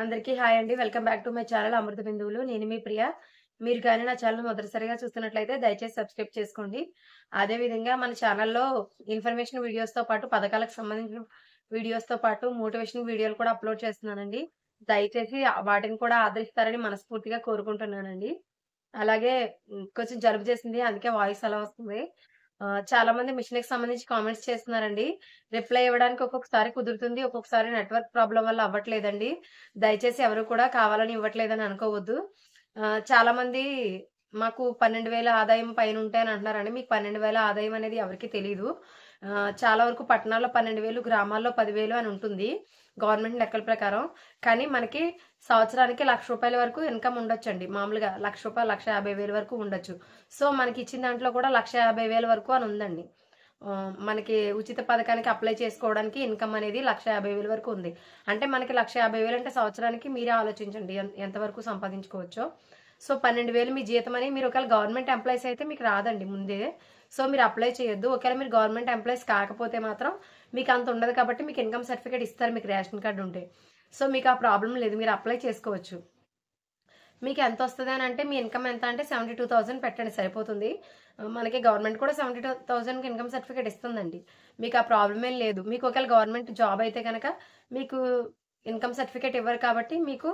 అందరికీ హాయ్ అండి welcome back to my channel Amrutha Bindhuvulu నేను మీ ప్రియ మీరు కానీ నా ఛానల్ మొదటిసారిగా చూస్తున్నట్లయితే దయచేసి సబ్స్క్రైబ్ చేసుకోండి అదేవిధంగా మన ఛానల్లో ఇన్ఫర్మేషన్ వీడియోస్తో పాటు పథకాలకు సంబంధించిన వీడియోస్తో పాటు మోటివేషన్ వీడియోలు కూడా అప్లోడ్ చేస్తున్నానండి దయచేసి వాటిని కూడా ఆదరిస్తారని మనస్ఫూర్తిగా కోరుకుంటున్నానండి అలాగే కొంచెం జలుబు చేసింది అందుకే వాయిస్ అలా వస్తుంది చాలా మంది మిషన్ కి సంబంధించి కామెంట్స్ చేస్తున్నారండి రిప్లై ఇవ్వడానికి ఒక్కొక్కసారి కుదురుతుంది ఒక్కొక్కసారి నెట్వర్క్ ప్రాబ్లం వల్ల అవ్వట్లేదండి దయచేసి ఎవరు కూడా కావాలని ఇవ్వట్లేదని అనుకోవద్దు చాలా మంది మాకు పన్నెండు వేల ఆదాయం పైన ఉంటాయని అంటున్నారండి మీకు పన్నెండు వేల ఆదాయం అనేది ఎవరికి తెలియదు చాలా వరకు పట్టణాల్లో పన్నెండు వేలు గ్రామాల్లో పదివేలు అని ఉంటుంది గవర్నమెంట్ లెక్కల ప్రకారం కానీ మనకి సంవత్సరానికి లక్ష రూపాయల వరకు ఇన్కమ్ ఉండొచ్చు అండి మామూలుగా లక్ష రూపాయలు లక్ష యాభై వేల వరకు ఉండొచ్చు సో మనకి ఇచ్చిన దాంట్లో కూడా లక్ష యాభై వేల వరకు అని ఉందండి మనకి ఉచిత పథకానికి అప్లై చేసుకోవడానికి ఇన్కమ్ అనేది లక్ష యాభై వేల వరకు ఉంది అంటే మనకి లక్ష యాభై వేలు అంటే సంవత్సరానికి మీరే ఆలోచించండి ఎంతవరకు సంపాదించుకోవచ్చో సో పన్నెండు వేలు మీ జీతం అని మీరు ఒకవేళ గవర్నమెంట్ ఎంప్లాయీస్ అయితే మీకు రాదండి ముందే సో మీరు అప్లై చేయొద్దు ఒకవేళ మీరు గవర్నమెంట్ ఎంప్లాయీస్ కాకపోతే మాత్రం మీకు అంత ఉండదు కాబట్టి మీకు ఇన్కమ్ సర్టిఫికేట్ ఇస్తారు మీకు రేషన్ కార్డు ఉంటే సో మీకు ఆ ప్రాబ్లం లేదు మీరు అప్లై చేసుకోవచ్చు మీకు ఎంత వస్తుంది అని అంటే మీ ఇన్కమ్ ఎంత అంటే సెవెంటీ టూ థౌసండ్ పెట్టండి సరిపోతుంది మనకి గవర్నమెంట్ కూడా సెవెంటీ టూ థౌసండ్కి ఇన్కమ్ సర్టిఫికేట్ ఇస్తుందండి మీకు ఆ ప్రాబ్లం ఏం లేదు మీకు ఒకవేళ గవర్నమెంట్ జాబ్ అయితే కనుక మీకు ఇన్కమ్ సర్టిఫికేట్ ఇవ్వరు కాబట్టి మీకు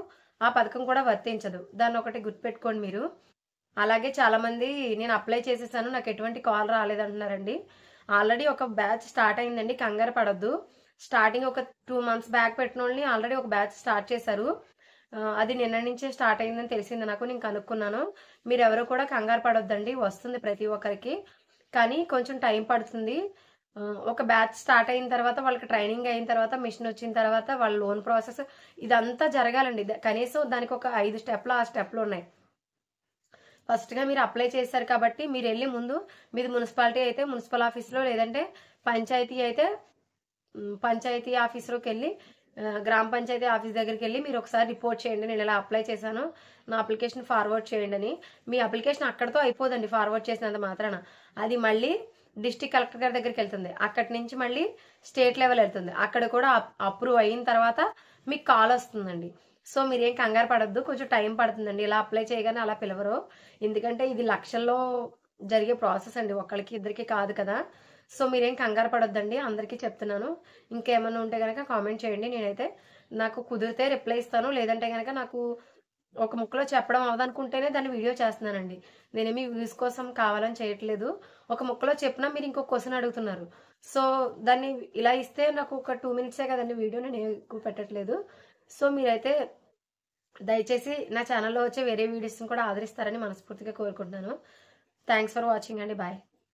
ఆ పథకం కూడా వర్తించదు దాన్ని ఒకటి గుర్తుపెట్టుకోండి మీరు అలాగే చాలామంది నేను అప్లై చేసేసాను నాకు ఎటువంటి కాల్ రాలేదంటున్నారండి ఆల్రెడీ ఒక బ్యాచ్ స్టార్ట్ అయిందండి కంగారు పడద్దు స్టార్టింగ్ ఒక టూ మంత్స్ బ్యాక్ పెట్టిన వాళ్ళని ఆల్రెడీ ఒక బ్యాచ్ స్టార్ట్ చేశారు అది నిన్న నుంచే స్టార్ట్ అయిందని తెలిసింది నాకు నేను కనుక్కున్నాను మీరు ఎవరు కూడా కంగారు పడొద్దండి వస్తుంది ప్రతి ఒక్కరికి కానీ కొంచెం టైం పడుతుంది ఒక బ్యాచ్ స్టార్ట్ అయిన తర్వాత వాళ్ళకి ట్రైనింగ్ అయిన తర్వాత మిషన్ వచ్చిన తర్వాత వాళ్ళ లోన్ ప్రాసెస్ ఇదంతా జరగాలండి కనీసం దానికి ఒక ఐదు స్టెప్లు ఆ స్టెప్లు ఉన్నాయి ఫస్ట్గా మీరు అప్లై చేశారు కాబట్టి మీరు వెళ్ళి ముందు మీది మున్సిపాలిటీ అయితే మున్సిపల్ ఆఫీస్లో లేదంటే పంచాయతీ అయితే పంచాయతీ ఆఫీస్లోకి వెళ్ళి గ్రామ పంచాయతీ ఆఫీస్ దగ్గరికి వెళ్ళి మీరు ఒకసారి రిపోర్ట్ చేయండి నేను ఇలా అప్లై చేశాను నా అప్లికేషన్ ఫార్వర్డ్ చేయండి అని మీ అప్లికేషన్ అక్కడితో అయిపోదండి ఫార్వర్డ్ చేసినంత మాత్రాన అది మళ్ళీ డిస్టిక్ కలెక్టర్ గారి దగ్గరికి వెళ్తుంది అక్కడి నుంచి మళ్ళీ స్టేట్ లెవెల్ వెళ్తుంది అక్కడ కూడా అప్రూవ్ అయిన తర్వాత మీకు కాల్ వస్తుందండి సో మీరేం కంగారు పడద్దు కొంచెం టైం పడుతుందండి ఇలా అప్లై చేయగానే అలా పిలవరు ఎందుకంటే ఇది లక్షల్లో జరిగే ప్రాసెస్ అండి ఒకళ్ళకి ఇద్దరికి కాదు కదా సో మీరేం కంగారు పడొద్దండి అందరికీ చెప్తున్నాను ఇంకేమైనా ఉంటే కనుక కామెంట్ చేయండి నేనైతే నాకు కుదిరితే రిప్లై ఇస్తాను లేదంటే కనుక నాకు ఒక ముక్కలో చెప్పడం అవదనుకుంటేనే దాన్ని వీడియో చేస్తున్నానండి నేనేమి వ్యూస్ కోసం కావాలని చేయట్లేదు ఒక ముక్కలో చెప్పినా మీరు ఇంకో క్వశ్చన్ అడుగుతున్నారు సో దాన్ని ఇలా ఇస్తే నాకు ఒక టూ మినిట్సే కదండి వీడియో నేను ఎక్కువ పెట్టట్లేదు సో మీరైతే దయచేసి నా ఛానల్లో వచ్చే వేరే వీడియోస్ని కూడా ఆదరిస్తారని మనస్ఫూర్తిగా కోరుకుంటున్నాను థ్యాంక్స్ ఫర్ వాచింగ్ అండి బాయ్